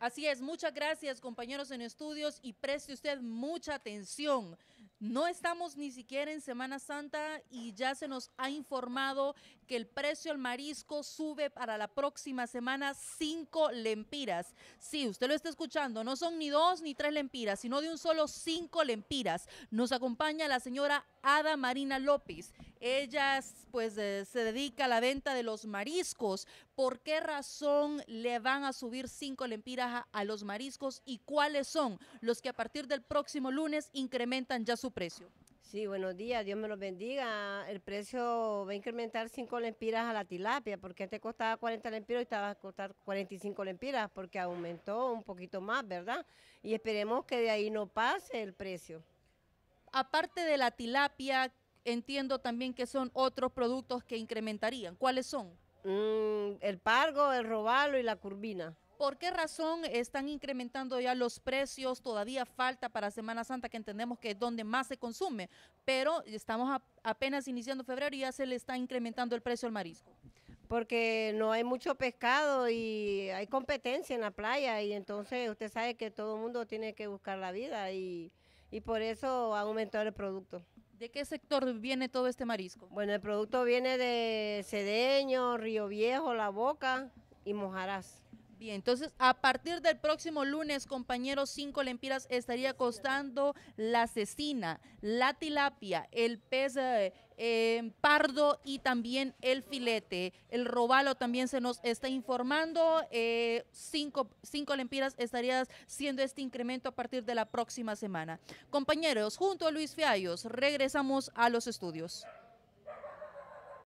Así es, muchas gracias compañeros en estudios y preste usted mucha atención. No estamos ni siquiera en Semana Santa y ya se nos ha informado que el precio al marisco sube para la próxima semana 5 lempiras. Sí, usted lo está escuchando, no son ni dos ni tres lempiras, sino de un solo 5 lempiras. Nos acompaña la señora Ada Marina López, ella pues eh, se dedica a la venta de los mariscos. ¿Por qué razón le van a subir cinco lempiras a, los mariscos y cuáles son los que a partir del próximo lunes incrementan ya su precio? Sí, buenos días, Dios me los bendiga. El precio va a incrementar 5 lempiras a la tilapia, porque antes costaba 40 lempiras y estaba a costar 45 lempiras, porque aumentó un poquito más, ¿verdad? Y esperemos que de ahí no pase el precio. Aparte de la tilapia, entiendo también que son otros productos que incrementarían. ¿Cuáles son? Mm, el pargo, el robalo y la curvina. ¿Por qué razón están incrementando ya los precios? Todavía falta para Semana Santa, que entendemos que es donde más se consume, pero estamos apenas iniciando febrero y ya se le está incrementando el precio al marisco. Porque no hay mucho pescado y hay competencia en la playa y entonces usted sabe que todo el mundo tiene que buscar la vida y, y por eso ha aumentado el producto. ¿De qué sector viene todo este marisco? Bueno, el producto viene de Cedeño, Río Viejo, La Boca y Mojarás. Bien, entonces a partir del próximo lunes, compañeros, cinco lempiras estaría costando la cecina, la tilapia, el pez eh, pardo y también el filete. El robalo también se nos está informando. Eh, cinco, cinco lempiras estaría siendo este incremento a partir de la próxima semana. Compañeros, junto a Luis Fiallos, regresamos a los estudios.